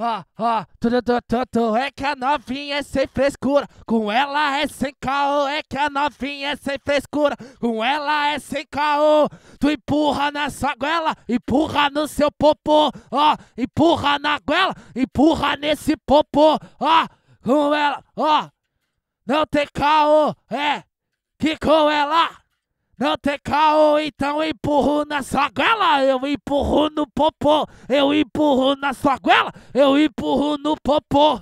ó, ó, tudo, tudo, tudo, é que a novinha é sem frescura, com ela é sem caô, é que a novinha é sem frescura, com ela é sem caô, tu empurra na sua goela, empurra no seu popô, ó, empurra na goela, empurra nesse popô, ó, com ela, ó, não tem caô, é, que com ela... Eu te caô, então eu empurro na sua goela, eu empurro no popô, eu empurro na sua goela, eu empurro no popô.